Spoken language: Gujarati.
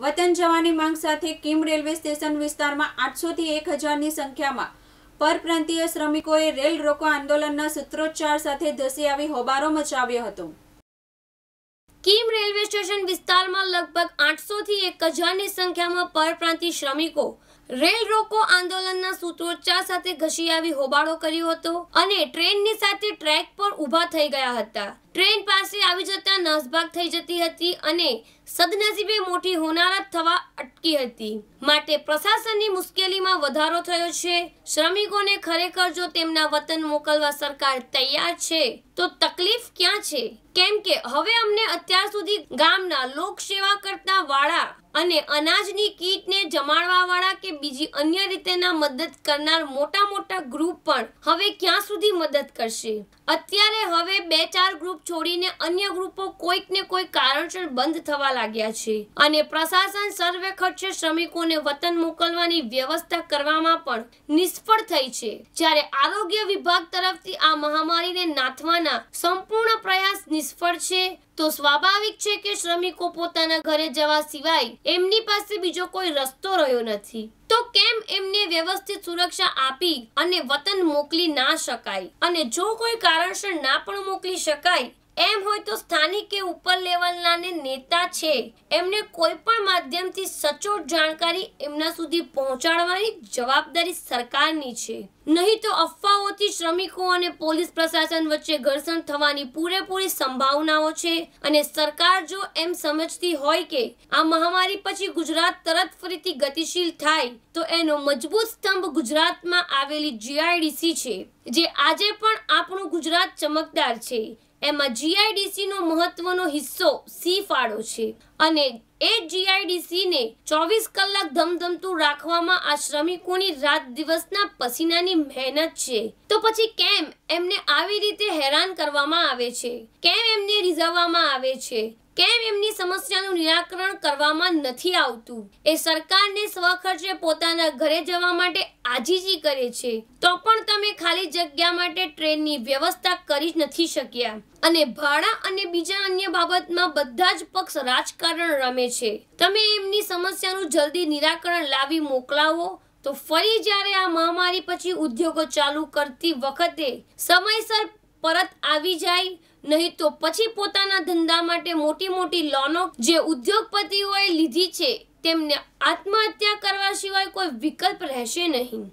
વતન જવાની માંગ સાથે કિમ રેલવે સ્ટેશન વિસ્તારમાં આઠસોથી એક હજારની સંખ્યામાં પરપ્રાંતીય શ્રમિકોએ રેલ રોકો આંદોલનના સૂત્રોચ્ચાર સાથે ધસી આવી હોબારો મચાવ્યો હતો કિમ રેલવે સ્ટેશન વિસ્તારમાં લગભગ આઠસોથી એક હજારની સંખ્યામાં પરપ્રાંતીય શ્રમિકો રેલ રોકો આંદોલનના સૂત્રોચ્ચાર સાથે ઘસી આવી હોબાળો કર્યો હતો અને ટ્રેનની સાથે ટ્રેક પર ઊભા થઈ ગયા હતા ટ્રેન પાસે આવી જતા નસભાગ થઈ જતી હતી અને સદનસીબે મોટી હોનારત થવા અટકી હતી માટે પ્રશાસનની મુશ્કેલીમાં વધારો થયો છે શ્રમિકોને ખરેખર જો તેમના વતન મોકલવા સરકાર તૈયાર છે તો તકલીફ ક્યાં છે કેમ કે હવે અમને અત્યાર સુધી ગામના લોકસેવા કરતા વાળા અને અનાજની કીટને જમાડવા વાળા કે બીજી અન્ય રીતેના મદદ કરનાર મોટા મોટા ગ્રુપ પણ હવે ક્યાં સુધી મદદ કરશે અત્યારે હવે બે ચાર ગ્રુપ છોડીને અન્ય ગ્રુપો કોઈક ને કોઈ કારણસર બંધ થવા લાગ્યા છે અને પ્રશાસન સર્વે ખર્ચે શ્રમિકોને વતન મોકલવાની વ્યવસ્થા કરવામાં પણ નિષ્ફળ થઈ છે જ્યારે આરોગ્ય વિભાગ તરફથી આ મહામારીને નાથવાના સંપૂર્ણ પ્રયાસ નિષ્ફળ છે તો સ્વાભાવિક છે કે શ્રમિકો પોતાના ઘરે જવા સિવાય એમની પાસે બીજો કોઈ રસ્તો રહ્યો નથી તો કેમ એમને વ્યવસ્થિત સુરક્ષા આપી અને વતન મોકલી ના શકાય અને જો કોઈ કારણસર ના પણ મોકલી શકાય એમ હોય તો સ્થાનિક કે ઉપર લેવલના નેતા છે એમને કોઈ પણ માધ્યમથી સચોટ જાણકારી એમના સુધી પહોંચાડવાની જવાબદારી સરકારની છે નહીં તો હજારોથી શ્રમિકો અને પોલીસ પ્રશાસન વચ્ચે ઘર્ષણ થવાની પૂરેપૂરી સંભાવનાઓ છે અને સરકાર જો એમ સમજતી હોય કે આ મહામારી પછી ગુજરાત તરત ફરીથી ગતિશીલ થાય તો એનો મજબૂત સ્તંભ ગુજરાતમાં આવેલી જીઆઈડીસી છે જે આજે પણ આપણું ગુજરાત ચમકદાર છે એમાં જીઆઈડીસીનો મહત્વનો હિસ્સો સી ફાળો છે અને એ જીઆઈડીસીને ચોવીસ કલાક ધમધમતું રાખવામાં આ શ્રમિકોની રાત દિવસના પસીનાની મહેનત છે તો પછી કેમ એમને આવી રીતે હેરાન કરવામાં આવે છે કેમ એમને રીઝવવામાં આવે છે કેમ એમની સમસ્યાનું નિરાકરણ કરવામાં નથી આવતું એ સરકારને સ્વખર્ચે પોતાના ઘરે જવા માટે આજીજી કરે છે તો પણ તમે ખાલી જગ્યા માટે ટ્રેનની વ્યવસ્થા કરી જ નથી શક્યા અને ભાડા અને બીજા અન્ય બાબતમાં બધા જ પક્ષ રાજકારણ રમે છે તમે એમની સમસ્યાનું જલ્દી નિરાકરણ લાવી મોકલાવો તો ફરી જ્યારે આ મહામારી પછી ઉદ્યોગો ચાલુ કરતી વખતે સમયસર પરત આવી જાય નહીં તો પછી પોતાના ધંધા માટે મોટી મોટી લોનો જે ઉદ્યોગપતિઓએ લીધી છે તેમને આત્મહત્યા કરવા સિવાય કોઈ વિકલ્પ રહેશે નહીં